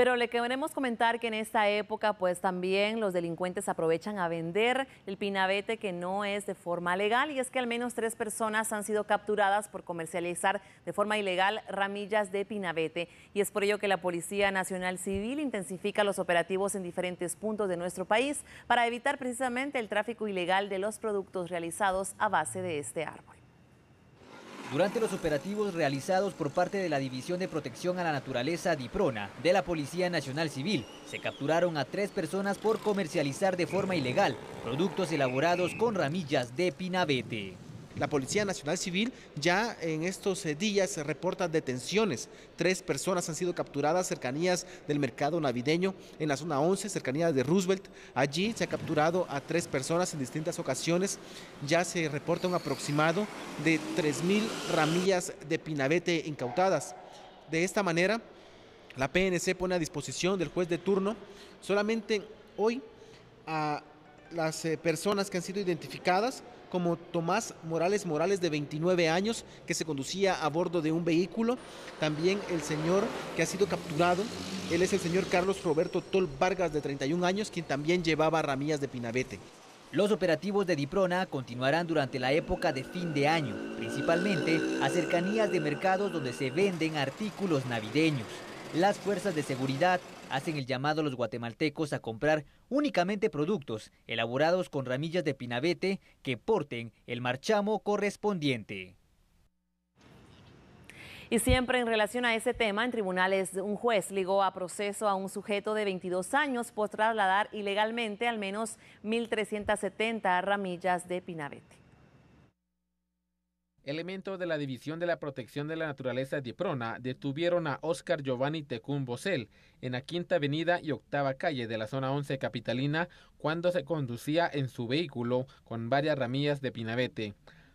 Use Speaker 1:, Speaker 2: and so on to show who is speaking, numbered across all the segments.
Speaker 1: Pero le queremos comentar que en esta época, pues también los delincuentes aprovechan a vender el pinabete que no es de forma legal. Y es que al menos tres personas han sido capturadas por comercializar de forma ilegal ramillas de pinabete. Y es por ello que la Policía Nacional Civil intensifica los operativos en diferentes puntos de nuestro país para evitar precisamente el tráfico ilegal de los productos realizados a base de este árbol.
Speaker 2: Durante los operativos realizados por parte de la División de Protección a la Naturaleza DIPRONA de la Policía Nacional Civil, se capturaron a tres personas por comercializar de forma ilegal productos elaborados con ramillas de pinabete. La Policía Nacional Civil
Speaker 3: ya en estos eh, días reporta detenciones. Tres personas han sido capturadas cercanías del mercado navideño en la zona 11, cercanías de Roosevelt. Allí se ha capturado a tres personas en distintas ocasiones. Ya se reporta un aproximado de 3.000 ramillas de pinabete incautadas. De esta manera, la PNC pone a disposición del juez de turno solamente hoy a las eh, personas que han sido identificadas como Tomás Morales Morales de 29 años que se conducía a bordo de un vehículo, también el señor que ha sido capturado,
Speaker 2: él es el señor Carlos Roberto Tol Vargas de 31 años quien también llevaba ramillas de pinabete. Los operativos de Diprona continuarán durante la época de fin de año, principalmente a cercanías de mercados donde se venden artículos navideños las fuerzas de seguridad hacen el llamado a los guatemaltecos a comprar únicamente productos elaborados con ramillas de pinabete que porten el marchamo correspondiente.
Speaker 1: Y siempre en relación a ese tema, en tribunales un juez ligó a proceso a un sujeto de 22 años por trasladar ilegalmente al menos 1.370 ramillas de pinabete.
Speaker 4: Elementos de la División de la Protección de la Naturaleza de Prona detuvieron a Oscar Giovanni Tecún Bosel en la Quinta Avenida y Octava Calle de la Zona 11 Capitalina cuando se conducía en su vehículo con varias ramillas de pinabete.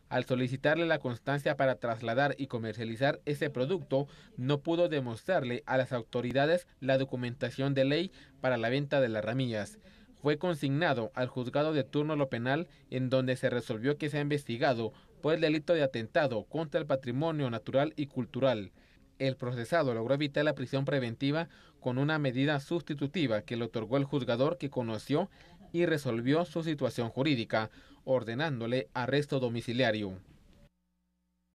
Speaker 4: Al solicitarle la constancia para trasladar y comercializar ese producto, no pudo demostrarle a las autoridades la documentación de ley para la venta de las ramillas fue consignado al juzgado de turno lo penal, en donde se resolvió que se investigado por el delito de atentado contra el patrimonio natural y cultural. El procesado logró evitar la prisión preventiva con una medida sustitutiva que le otorgó el juzgador que conoció y resolvió su situación jurídica, ordenándole arresto domiciliario.